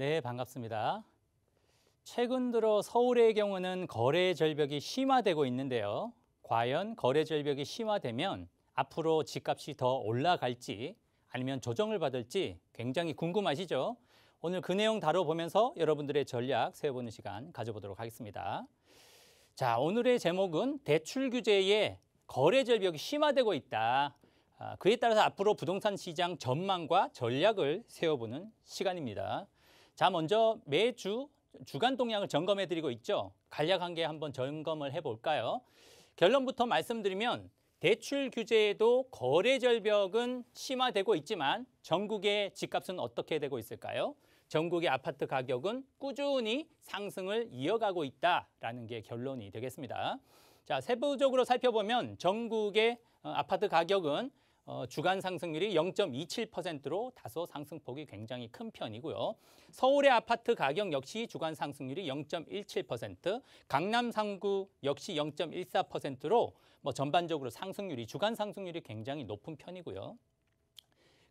네, 반갑습니다. 최근 들어 서울의 경우는 거래 절벽이 심화되고 있는데요. 과연 거래 절벽이 심화되면 앞으로 집값이 더 올라갈지 아니면 조정을 받을지 굉장히 궁금하시죠? 오늘 그 내용 다뤄보면서 여러분들의 전략 세워보는 시간 가져보도록 하겠습니다. 자, 오늘의 제목은 대출 규제에 거래 절벽이 심화되고 있다. 아, 그에 따라서 앞으로 부동산 시장 전망과 전략을 세워보는 시간입니다. 자, 먼저 매주 주간 동향을 점검해 드리고 있죠. 간략한 게 한번 점검을 해 볼까요? 결론부터 말씀드리면 대출 규제에도 거래 절벽은 심화되고 있지만 전국의 집값은 어떻게 되고 있을까요? 전국의 아파트 가격은 꾸준히 상승을 이어가고 있다라는 게 결론이 되겠습니다. 자, 세부적으로 살펴보면 전국의 어, 아파트 가격은 어, 주간 상승률이 0.27%로 다소 상승폭이 굉장히 큰 편이고요. 서울의 아파트 가격 역시 주간 상승률이 0.17%, 강남 상구 역시 0.14%로 뭐 전반적으로 상승률이 주간 상승률이 굉장히 높은 편이고요.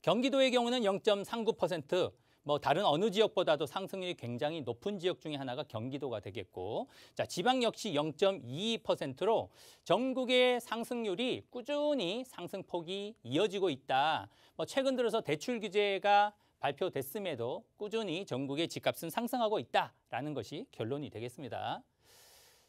경기도의 경우는 0.39%, 뭐 다른 어느 지역보다도 상승률이 굉장히 높은 지역 중에 하나가 경기도가 되겠고 자 지방 역시 0.22%로 전국의 상승률이 꾸준히 상승폭이 이어지고 있다. 뭐 최근 들어서 대출 규제가 발표됐음에도 꾸준히 전국의 집값은 상승하고 있다라는 것이 결론이 되겠습니다.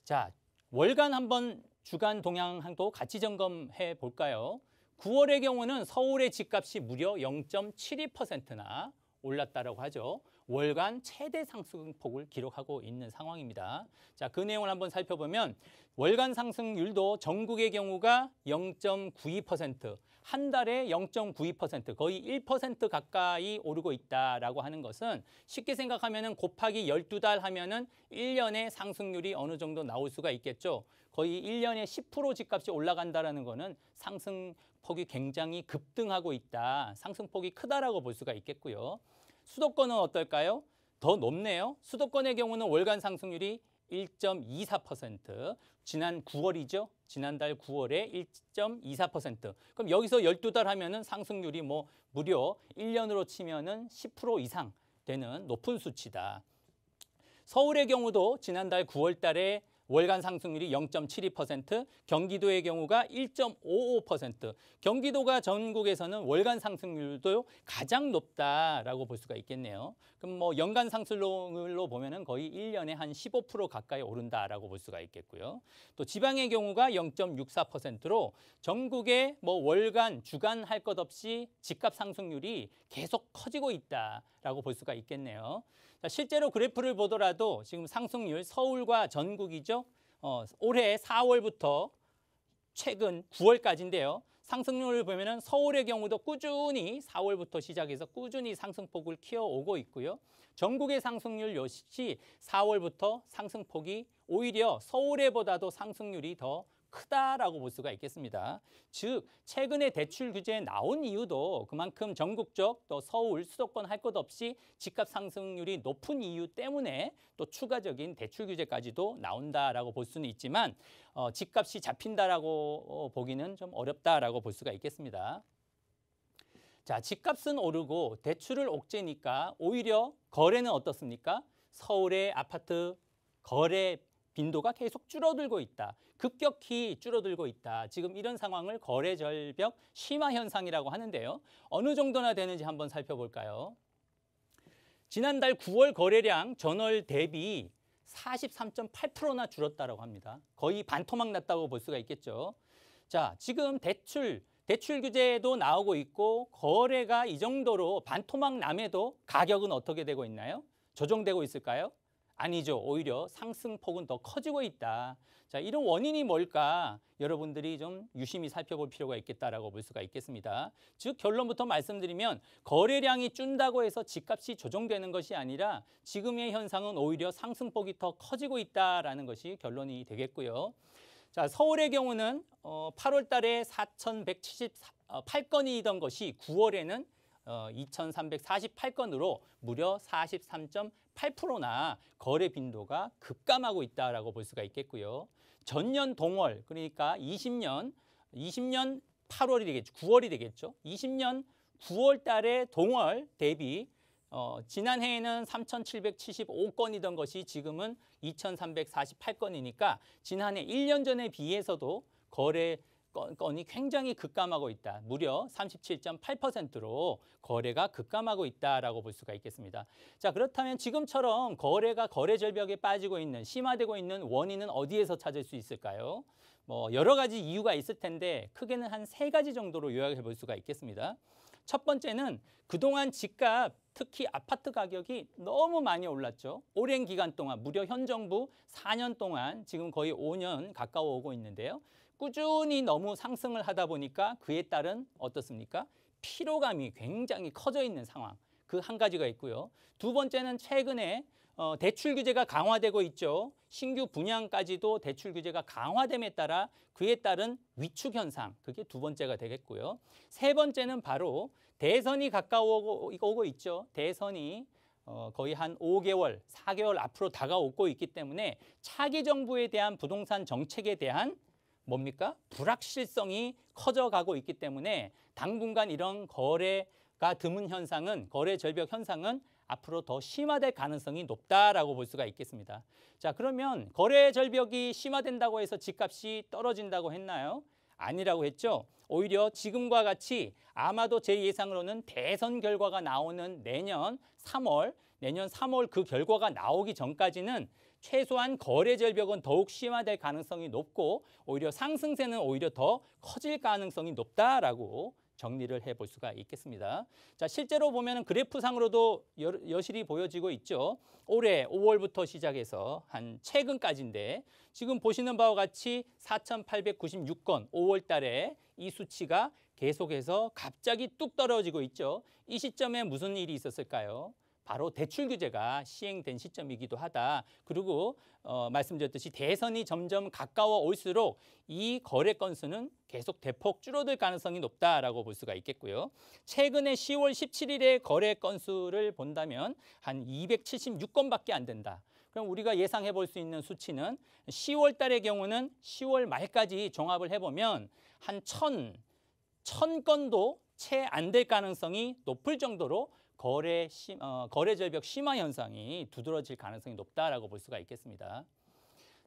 자, 월간 한번 주간 동향도 같이 점검해 볼까요? 9월의 경우는 서울의 집값이 무려 0.72%나 올랐다라고 하죠. 월간 최대 상승폭을 기록하고 있는 상황입니다. 자, 그 내용을 한번 살펴보면 월간 상승률도 전국의 경우가 0.92%, 한 달에 0.92%, 거의 1% 가까이 오르고 있다라고 하는 것은 쉽게 생각하면 곱하기 12달 하면은 1년의 상승률이 어느 정도 나올 수가 있겠죠. 거의 1년에 10% 집값이 올라간다라는 거는 상승 폭이 굉장히 급등하고 있다. 상승폭이 크다라고 볼 수가 있겠고요. 수도권은 어떨까요? 더 높네요. 수도권의 경우는 월간 상승률이 1.24%, 지난 9월이죠. 지난달 9월에 1.24%. 그럼 여기서 12달 하면은 상승률이 뭐 무려 1년으로 치면은 10% 이상 되는 높은 수치다. 서울의 경우도 지난달 9월 달에 월간 상승률이 0.72%, 경기도의 경우가 1.55%, 경기도가 전국에서는 월간 상승률도 가장 높다라고 볼 수가 있겠네요. 그럼 뭐 연간 상승률로 보면은 거의 1년에 한 15% 가까이 오른다라고 볼 수가 있겠고요. 또 지방의 경우가 0.64%로 전국에뭐 월간, 주간 할 것 없이 집값 상승률이 계속 커지고 있다. 라고 볼 수가 있겠네요. 자, 실제로 그래프를 보더라도 지금 상승률 서울과 전국이죠. 어, 올해 4월부터 최근 9월까지인데요. 상승률을 보면 서울의 경우도 꾸준히 4월부터 시작해서 꾸준히 상승폭을 키워오고 있고요. 전국의 상승률 역시 4월부터 상승폭이 오히려 서울에보다도 상승률이 더 크다라고 볼 수가 있겠습니다. 즉 최근에 대출 규제에 나온 이유도 그만큼 전국적 또 서울 수도권 할 것 없이 집값 상승률이 높은 이유 때문에 또 추가적인 대출 규제까지도 나온다라고 볼 수는 있지만 어, 집값이 잡힌다라고 어, 보기는 좀 어렵다라고 볼 수가 있겠습니다. 자, 집값은 오르고 대출을 옥죄니까 오히려 거래는 어떻습니까? 서울의 아파트 거래 빈도가 계속 줄어들고 있다. 급격히 줄어들고 있다. 지금 이런 상황을 거래 절벽 심화 현상이라고 하는데요. 어느 정도나 되는지 한번 살펴볼까요? 지난달 9월 거래량 전월 대비 43.8%나 줄었다라고 합니다. 거의 반토막 났다고 볼 수가 있겠죠. 자, 지금 대출 대출 규제도 나오고 있고 거래가 이 정도로 반토막 남에도 가격은 어떻게 되고 있나요? 조정되고 있을까요? 아니죠. 오히려 상승폭은 더 커지고 있다. 자, 이런 원인이 뭘까? 여러분들이 좀 유심히 살펴볼 필요가 있겠다라고 볼 수가 있겠습니다. 즉 결론부터 말씀드리면 거래량이 준다고 해서 집값이 조정되는 것이 아니라 지금의 현상은 오히려 상승폭이 더 커지고 있다라는 것이 결론이 되겠고요. 자, 서울의 경우는 어, 8월 달에 4,178건이던 어, 것이 9월에는 어, 2,348건으로 무려 43. 8%나 거래 빈도가 급감하고 있다라고 볼 수가 있겠고요. 전년 동월 그러니까 20년 20년 8월이 되겠죠. 9월이 되겠죠. 20년 9월 달에 동월 대비 어, 지난해에는 3,775건이던 것이 지금은 2,348건이니까 지난해 1년 전에 비해서도 거래 건이 굉장히 급감하고 있다. 무려 37.8%로 거래가 급감하고 있다라고 볼 수가 있겠습니다. 자, 그렇다면 지금처럼 거래가 거래 절벽에 빠지고 있는 심화되고 있는 원인은 어디에서 찾을 수 있을까요? 뭐 여러 가지 이유가 있을 텐데 크게는 한 세 가지 정도로 요약해 볼 수가 있겠습니다. 첫 번째는 그동안 집값 특히 아파트 가격이 너무 많이 올랐죠. 오랜 기간 동안 무려 현 정부 4년 동안 지금 거의 5년 가까워 오고 있는데요. 꾸준히 너무 상승을 하다 보니까 그에 따른 어떻습니까? 피로감이 굉장히 커져 있는 상황. 그 한 가지가 있고요. 두 번째는 최근에 어, 대출 규제가 강화되고 있죠. 신규 분양까지도 대출 규제가 강화됨에 따라 그에 따른 위축 현상. 그게 두 번째가 되겠고요. 세 번째는 바로 대선이 가까워오고 있죠. 대선이 어, 거의 한 5개월, 4개월 앞으로 다가오고 있기 때문에 차기 정부에 대한 부동산 정책에 대한 뭡니까? 불확실성이 커져가고 있기 때문에 당분간 이런 거래가 드문 현상은 거래 절벽 현상은 앞으로 더 심화될 가능성이 높다라고 볼 수가 있겠습니다. 자, 그러면 거래 절벽이 심화된다고 해서 집값이 떨어진다고 했나요? 아니라고 했죠. 오히려 지금과 같이 아마도 제 예상으로는 대선 결과가 나오는 내년 3월 내년 3월 그 결과가 나오기 전까지는 최소한 거래 절벽은 더욱 심화될 가능성이 높고 오히려 상승세는 오히려 더 커질 가능성이 높다라고 정리를 해볼 수가 있겠습니다. 자, 실제로 보면 그래프상으로도 여, 실히 보여지고 있죠. 올해 5월부터 시작해서 한 최근까지인데 지금 보시는 바와 같이 4,896건 5월 달에 이 수치가 계속해서 갑자기 뚝 떨어지고 있죠. 이 시점에 무슨 일이 있었을까요? 바로 대출 규제가 시행된 시점이기도 하다. 그리고 어, 말씀드렸듯이 대선이 점점 가까워 올수록 이 거래 건수는 계속 대폭 줄어들 가능성이 높다라고 볼 수가 있겠고요. 최근에 10월 1 7일에 거래 건수를 본다면 한 276건밖에 안 된다. 그럼 우리가 예상해 볼 수 있는 수치는 10월 달의 경우는 10월 말까지 종합을 해보면 한 1,000, 1,000건도 채 안 될 가능성이 높을 정도로 거래, 심, 어, 거래 절벽 심화 현상이 두드러질 가능성이 높다라고 볼 수가 있겠습니다.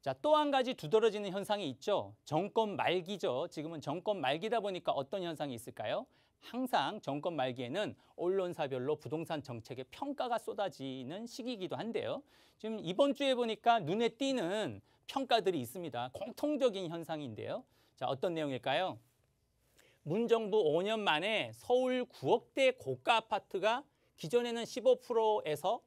자, 또 한 가지 두드러지는 현상이 있죠. 정권 말기죠. 지금은 정권 말기다 보니까 어떤 현상이 있을까요? 항상 정권 말기에는 언론사별로 부동산 정책의 평가가 쏟아지는 시기이기도 한데요. 지금 이번 주에 보니까 눈에 띄는 평가들이 있습니다. 공통적인 현상인데요. 자, 어떤 내용일까요? 문정부 5년 만에 서울 9억대 고가 아파트가 기존에는 15%에서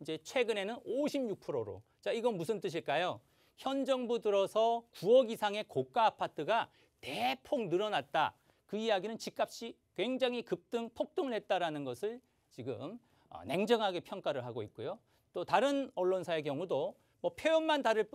이제 최근에는 56%로. 자, 이건 무슨 뜻일까요? 현 정부 들어서 9억 이상의 고가 아파트가 대폭 늘어났다. 그 이야기는 집값이 굉장히 급등, 폭등을 했다라는 것을 지금 어, 냉정하게 평가를 하고 있고요. 또 다른 언론사의 경우도 뭐 표현만 다를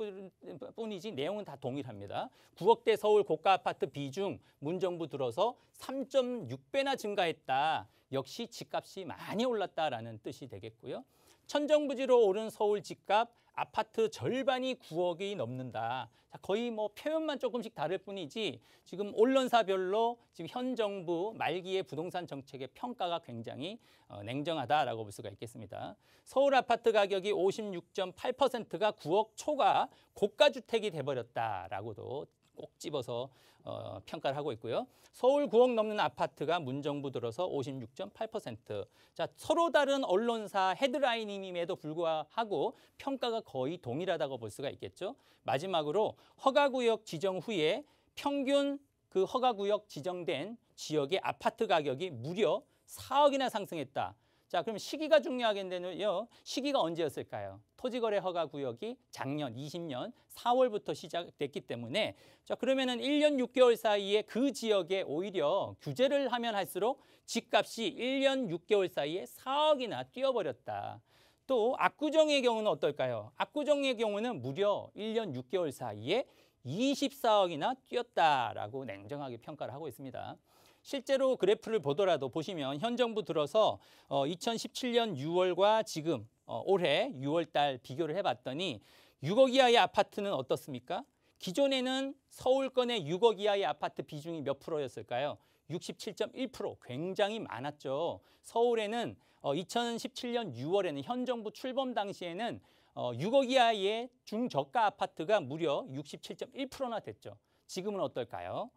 뿐이지 내용은 다 동일합니다. 9억대 서울 고가 아파트 비중 문정부 들어서 3.6배나 증가했다. 역시 집값이 많이 올랐다라는 뜻이 되겠고요. 천정부지로 오른 서울 집값 아파트 절반이 9억이 넘는다. 거의 뭐 표현만 조금씩 다를 뿐이지 지금 언론사별로 지금 현 정부 말기의 부동산 정책의 평가가 굉장히 어, 냉정하다라고 볼 수가 있겠습니다. 서울 아파트 가격이 56.8%가 9억 초과 고가 주택이 돼버렸다라고도 꼭 집어서 어, 평가를 하고 있고요. 서울 9억 넘는 아파트가 문정부 들어서 56.8%. 자, 서로 다른 언론사 헤드라인임에도 불구하고 평가가 거의 동일하다고 볼 수가 있겠죠. 마지막으로 허가구역 지정 후에 평균 그 허가구역 지정된 지역의 아파트 가격이 무려 4억이나 상승했다. 자, 그럼 시기가 중요하겠는데요. 시기가 언제였을까요? 토지거래 허가 구역이 작년 20년 4월부터 시작됐기 때문에 자, 그러면은 1년 6개월 사이에 그 지역에 오히려 규제를 하면 할수록 집값이 1년 6개월 사이에 4억이나 뛰어버렸다. 또 압구정의 경우는 어떨까요? 압구정의 경우는 무려 1년 6개월 사이에 24억이나 뛰었다라고 냉정하게 평가를 하고 있습니다. 실제로 그래프를 보더라도 보시면 현 정부 들어서 어, 2017년 6월과 지금 어, 올해 6월 달 비교를 해봤더니 6억 이하의 아파트는 어떻습니까? 기존에는 서울권의 6억 이하의 아파트 비중이 몇 프로였을까요? 67.1% 굉장히 많았죠. 서울에는 어, 2017년 6월에는 현 정부 출범 당시에는 어, 6억 이하의 중저가 아파트가 무려 67.1%나 됐죠. 지금은 어떨까요?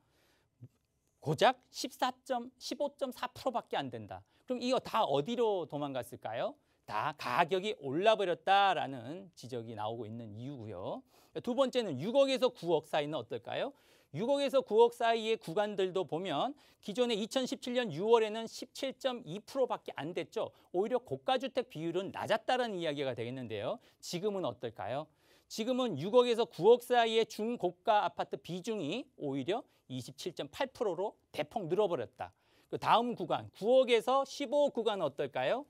고작 1 4 15.4%밖에 안 된다. 그럼 이거 다 어디로 도망갔을까요? 다 가격이 올라버렸다라는 지적이 나오고 있는 이유고요. 두 번째는 6억에서 9억 사이는 어떨까요? 6억에서 9억 사이의 구간들도 보면 기존에 2017년 6월에는 17.2%밖에 안 됐죠. 오히려 고가주택 비율은 낮았다는 이야기가 되겠는데요. 지금은 어떨까요? 지금은 6억에서 9억 사이의 중고가 아파트 비중이 오히려 27.8%로 대폭 늘어버렸다. 그 다음 구간 9억에서 15억 구간 어떨까요?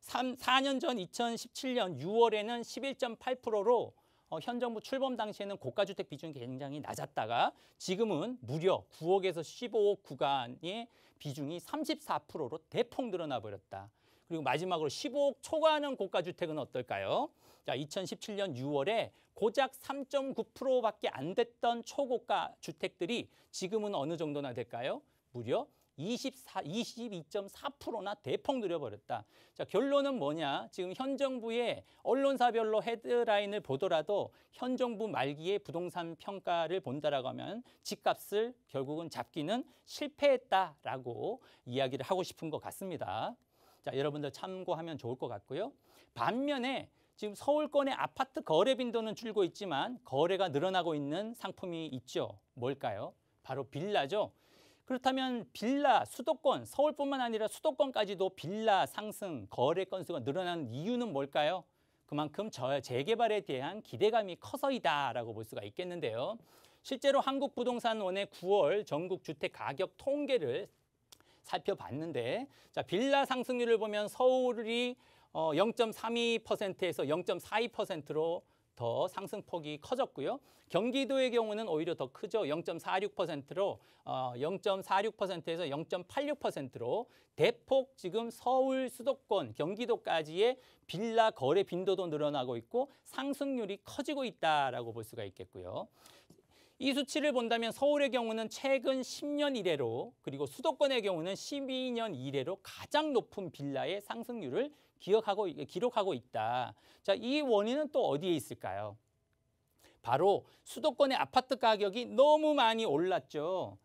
3, 4년 전 2017년 6월에는 11.8%로 어, 현 정부 출범 당시에는 고가주택 비중이 굉장히 낮았다가 지금은 무려 9억에서 15억 구간의 비중이 34%로 대폭 늘어나 버렸다. 그리고 마지막으로 15억 초과하는 고가 주택은 어떨까요? 자, 2017년 6월에 고작 3.9%밖에 안 됐던 초고가 주택들이 지금은 어느 정도나 될까요? 무려 2 22.4%나 대폭 늘어버렸다. 자, 결론은 뭐냐? 지금 현 정부의 언론사별로 헤드라인을 보더라도 현 정부 말기에 부동산 평가를 본다라고 하면 집값을 결국은 잡기는 실패했다라고 이야기를 하고 싶은 것 같습니다. 자, 여러분들 참고하면 좋을 것 같고요. 반면에 지금 서울권의 아파트 거래 빈도는 줄고 있지만 거래가 늘어나고 있는 상품이 있죠. 뭘까요? 바로 빌라죠. 그렇다면 빌라, 수도권, 서울뿐만 아니라 수도권까지도 빌라 상승, 거래 건수가 늘어나는 이유는 뭘까요? 그만큼 저 재개발에 대한 기대감이 커서이다라고 볼 수가 있겠는데요. 실제로 한국부동산원의 9월 전국 주택 가격 통계를 살펴봤는데 자 빌라 상승률을 보면 서울이 어 0.32%에서 0.42%로 더 상승폭이 커졌고요. 경기도의 경우는 오히려 더 크죠. 0.46%로 어, 0.46%에서 0.86%로 대폭 지금 서울 수도권 경기도까지의 빌라 거래 빈도도 늘어나고 있고 상승률이 커지고 있다라고 볼 수가 있겠고요. 이 수치를 본다면 서울의 경우는 최근 10년 이래로 그리고 수도권의 경우는 12년 이래로 가장 높은 빌라의 상승률을 기억하고, 기록하고 있다. 자, 이 원인은 또 어디에 있을까요? 바로 수도권의 아파트 가격이 너무 많이 올랐죠.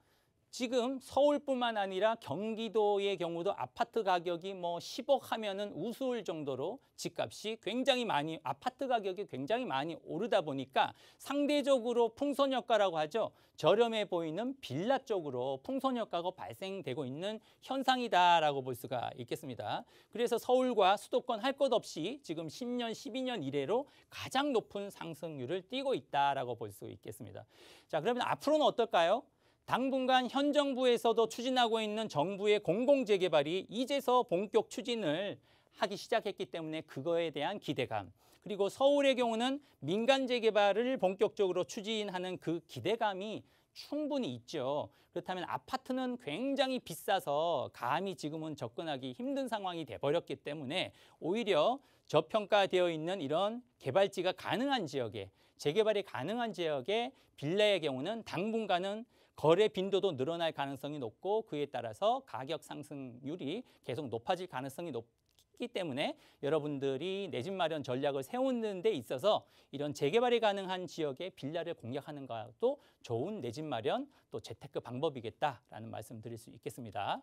지금 서울뿐만 아니라 경기도의 경우도 아파트 가격이 뭐 10억 하면은 우수울 정도로 집값이 굉장히 많이 아파트 가격이 굉장히 많이 오르다 보니까 상대적으로 풍선효과라고 하죠. 저렴해 보이는 빌라 쪽으로 풍선효과가 발생되고 있는 현상이다라고 볼 수가 있겠습니다. 그래서 서울과 수도권 할 것 없이 지금 10년, 12년 이래로 가장 높은 상승률을 띄고 있다라고 볼 수 있겠습니다. 자, 그러면 앞으로는 어떨까요? 당분간 현 정부에서도 추진하고 있는 정부의 공공재개발이 이제서 본격 추진을 하기 시작했기 때문에 그거에 대한 기대감 그리고 서울의 경우는 민간 재개발을 본격적으로 추진하는 그 기대감이 충분히 있죠. 그렇다면 아파트는 굉장히 비싸서 감히 지금은 접근하기 힘든 상황이 돼버렸기 때문에 오히려 저평가되어 있는 이런 개발지가 가능한 지역에 재개발이 가능한 지역에 빌라의 경우는 당분간은 거래 빈도도 늘어날 가능성이 높고 그에 따라서 가격 상승률이 계속 높아질 가능성이 높기 때문에 여러분들이 내 집 마련 전략을 세우는 데 있어서 이런 재개발이 가능한 지역의 빌라를 공략하는 것도 좋은 내 집 마련 또 재테크 방법이겠다라는 말씀 드릴 수 있겠습니다.